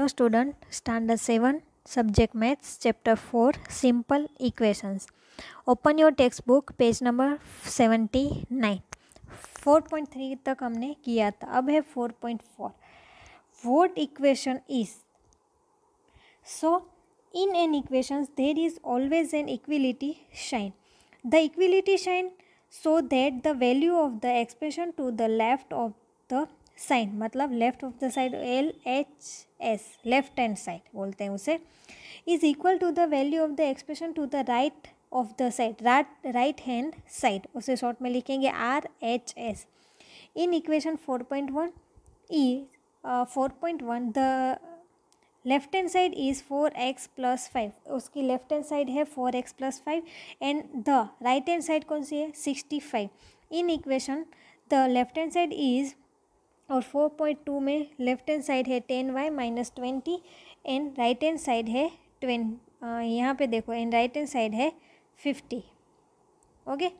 Hello student standard seven subject maths chapter four simple equations open your text book page number seventy nine four point three तक हमने किया था अब है four point four what equation is so in an equations there is always an equality sign the equality sign so that the value of the expression to the left of the sign मतलब left of the side L H S left hand side बोलते हैं उसे is equal to the value of the expression to the right of the side right right hand side उसे short में लिखेंगे R H S in equation four point one e four point one the left hand side is four x plus five उसकी left hand side है four x plus five and the right hand side कौन सी है sixty five in equation the left hand side is और four point two में left hand side है ten y minus twenty and right hand side है twenty यहाँ पे देखो एंड राइट हैंड साइड है fifty okay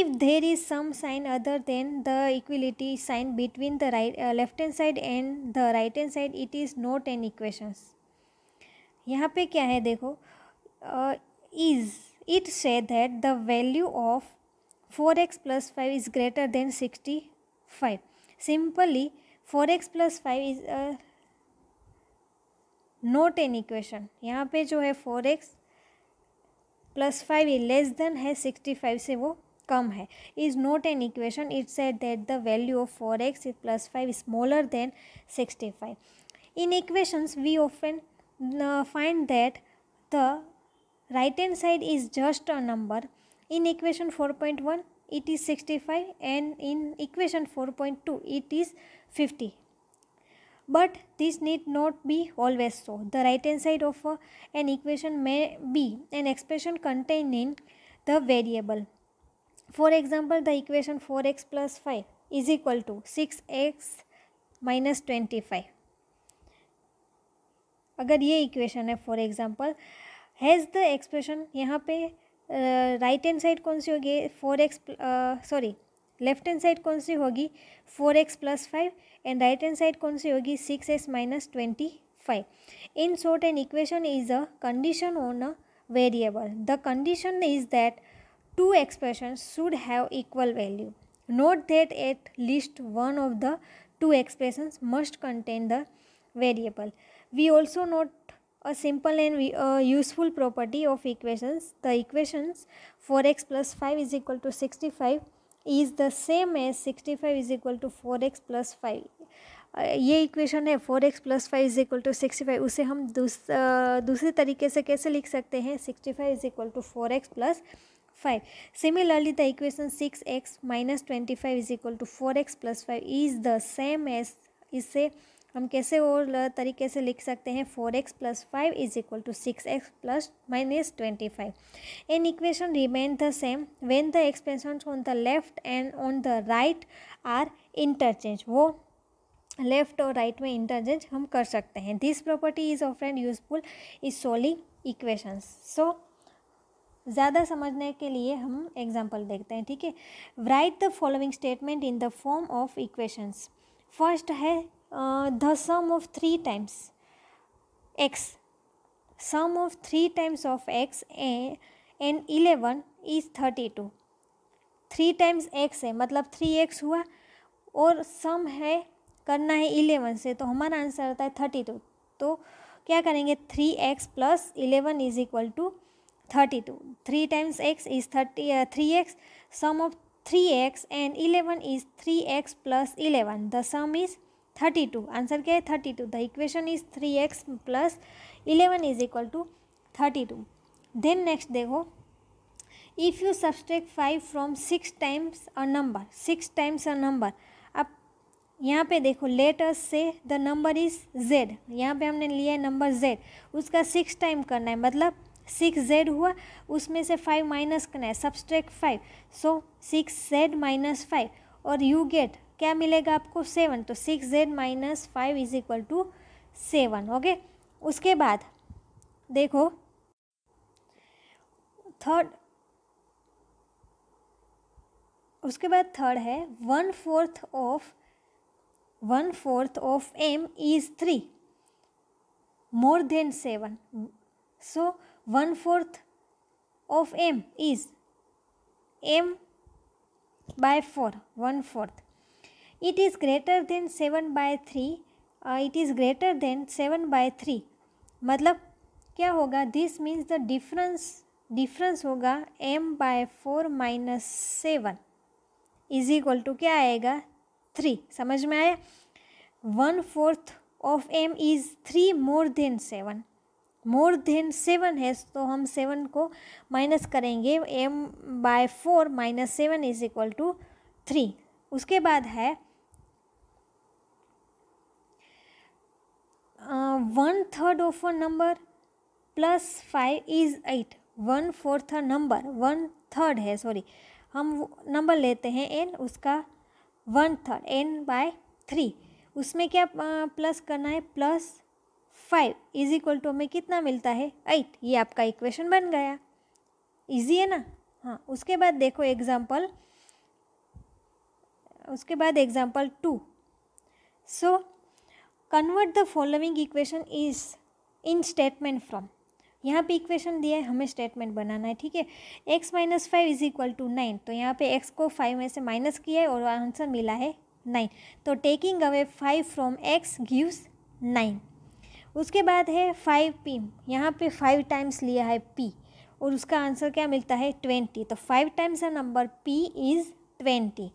if there is some sign other than the equality sign between the right left hand side and the right hand side it is not an equations यहाँ पे क्या है देखो is it say that the value of four x plus five is greater than sixty five Simply 4x plus five is not an equation यहाँ पे जो है 4x plus five less than है 65 से वो कम है is not an equation it says that the value of four x is plus five smaller than sixty five in equations we often find that the side is just a number in equation four point 4.1 it is 65 and in equation 4.2 it is 50 but this need not be always so the right hand side of a, an equation may be an expression containing the variable for example the equation 4x plus 5 is equal to 6x minus 25 अगर ये equation है for example has the expression यहाँ पे right hand side कौन सी होगी four x sorry left hand side कौन सी होगी four x plus five and right hand side कौन सी होगी six x minus twenty five in short an equation is a condition on a variable. The condition is that two expressions should have equal value. Note that at least one of the two expressions must contain the variable. We also note a simple and uh, useful property of equations. The equations 4x plus 5 is equal to 65 is the same as 65 is equal to 4x plus five uh, ये equation है four x plus five is equal to sixty five उसे हम uh, दूसरे तरीके से कैसे लिख सकते हैं sixty five is equal to four x plus five similarly the equation six x minus twenty five is equal to four x plus five is the same as इससे हम कैसे और तरीके से लिख सकते हैं four x plus five is equal to six x plus minus twenty five an equation remain the same when the expression on the left and on the right are interchange वो लेफ्ट और right में interchange हम कर सकते हैं this property is ऑफ एंड useful is solving equations so ज़्यादा समझने के लिए हम एग्जाम्पल देखते हैं ठीक है right the following statement in the form of equations first है the sum of three times x sum of three times of x x and eleven is thirty two three times x है मतलब three x हुआ और सम है करना है eleven से तो हमारा आंसर आता है थर्टी टू तो क्या करेंगे three x plus eleven is equal to thirty two three times x is thirty three x sum of three x and eleven is three x plus eleven the sum is thirty two answer क्या है thirty two the equation is three x plus eleven is equal to thirty two then next देखो if you subtract five from six times a number six times a number अब यहाँ पे देखो letters से the number is Z यहाँ पे हमने लिया है नंबर जेड उसका सिक्स टाइम करना है मतलब सिक्स जेड हुआ उसमें से फाइव माइनस करना है subtract five so six Z minus five और यू गेट क्या मिलेगा आपको सेवन तो six Z minus five is equal to seven okay उसके बाद देखो थर्ड उसके बाद थर्ड है one fourth of one fourth of M is three more than seven so one fourth of M is M by four one fourth it is greater than seven by three it is greater then seven by three मतलब क्या होगा this means the difference difference होगा M by four minus seven is equal to क्या आएगा three समझ में आया one fourth of M is three more than seven more than seven है तो हम सेवन को माइनस करेंगे M by four minus seven is equal to three उसके बाद है one third of a number plus five is eight one fourth number one third है sorry हम नंबर लेते हैं एन उसका one third N by three उसमें क्या प्लस करना है plus five is equal to हमें कितना मिलता है एट ये आपका इक्वेशन बन गया इजी है ना हाँ उसके बाद देखो एग्जाम्पल उसके बाद example two so so, convert the following equation is in statement from यहाँ पे इक्वेशन दिया है हमें स्टेटमेंट बनाना है ठीक है x minus five is equal to nine तो यहाँ पे एक्स को फाइव में से माइनस किया है और आंसर मिला है नाइन तो taking away five from x gives nine उसके बाद है फाइव पी यहाँ पे फाइव टाइम्स लिया है पी और उसका आंसर क्या मिलता है ट्वेंटी तो five times a number P is twenty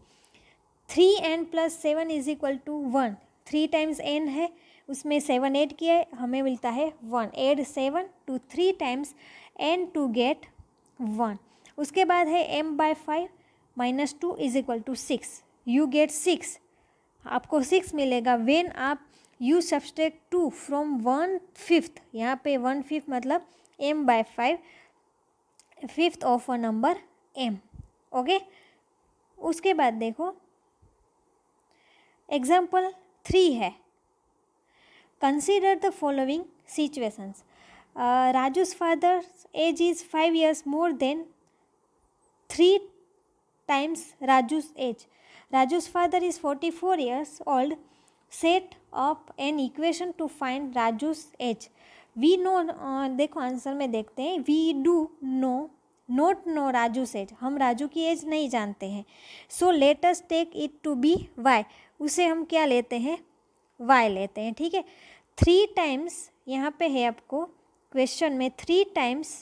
three N plus seven is equal to one three times N है उसमें सेवन ऐड किया है हमें मिलता है one add seven to three times N to get one उसके बाद है M by five minus two is equal to six you get six आपको सिक्स मिलेगा वेन आप you subtract two from one fifth यहाँ पे वन फिफ्थ मतलब M by five fifth of a number M okay उसके बाद देखो example three है consider the following situations Raju's father age is five years more than three times Raju's age Raju's father is forty four years old set up an equation to find Raju's age we know देखो answer में देखते हैं we do know not know Raju says हम राजू की age नहीं जानते हैं so let's take it to be y उसे हम क्या लेते हैं वाई लेते हैं ठीक है थ्री टाइम्स यहाँ पे है आपको क्वेश्चन में three times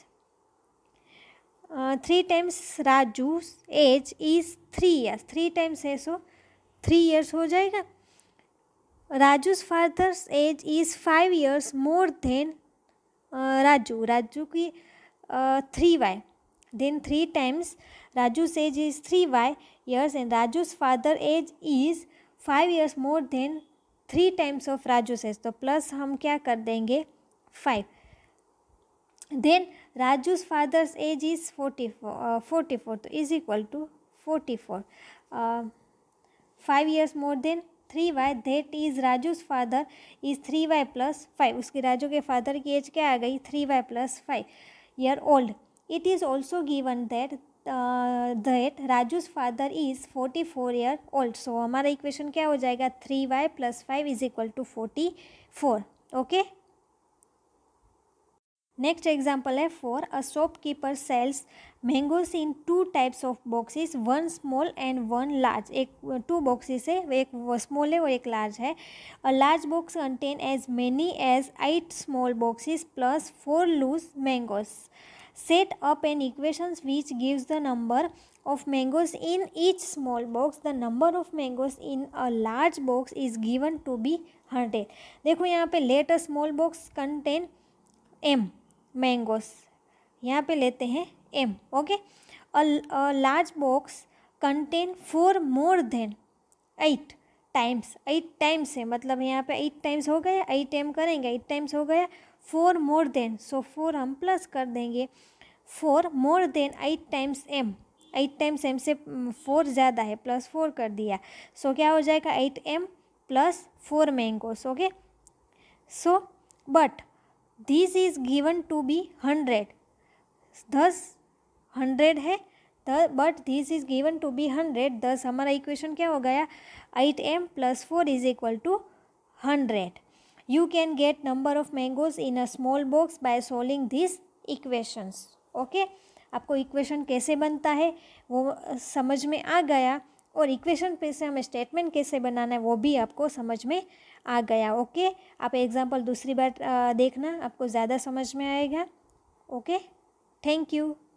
three times Raju age is three years three times है सो थ्री ईयर्स हो जाएगा Raju's father's age is five years more than Raju Raju की three y Then 3 times Raju's age is 3y years and Raju's father age is 5 years more than 3 times of Raju's age. तो plus हम क्या कर देंगे 5. Then Raju's father's age is 44, uh, 44 तो is equal to 44. Uh, 5 years more than three y that is Raju's father is three y plus five उसके राजू के father की age क्या आ गई three y plus five year old It is also given that uh, that Raju's father is forty four year old so हमारा equation क्या हो जाएगा three y plus five is equal to forty four okay next example है for a shopkeeper sells mangoes in to types of boxes one small and one large एक two boxes है एक small है और एक large है a large box contain as many as eight small boxes plus four loose mangoes set up an equations which gives the number of mangoes in each small box the number of mangoes in a large box is given to be hundred देखो यहाँ पे let a small box contain m mangoes यहाँ पे लेते हैं m okay large box contain four more than eight times eight times है मतलब यहाँ पे एट टाइम्स हो गया एट एम करेंगे एट टाइम्स हो गया four more than so four हम प्लस कर देंगे four more than eight times m eight times m से फोर mm, ज़्यादा है प्लस फोर कर दिया सो so, क्या हो जाएगा eight m plus four mangoes okay so but this is given to be hundred दस हंड्रेड है but this is given to be hundred दस हमारा इक्वेशन क्या हो गया eight m plus four is equal to hundred you can get number of mangoes in a small box by solving these equations okay आपको equation कैसे बनता है वो समझ में आ गया और इक्वेशन पे से हमें स्टेटमेंट कैसे बनाना है वो भी आपको समझ में आ गया ओके आप एग्ज़ाम्पल दूसरी बार देखना आपको ज़्यादा समझ में आएगा ओके थैंक यू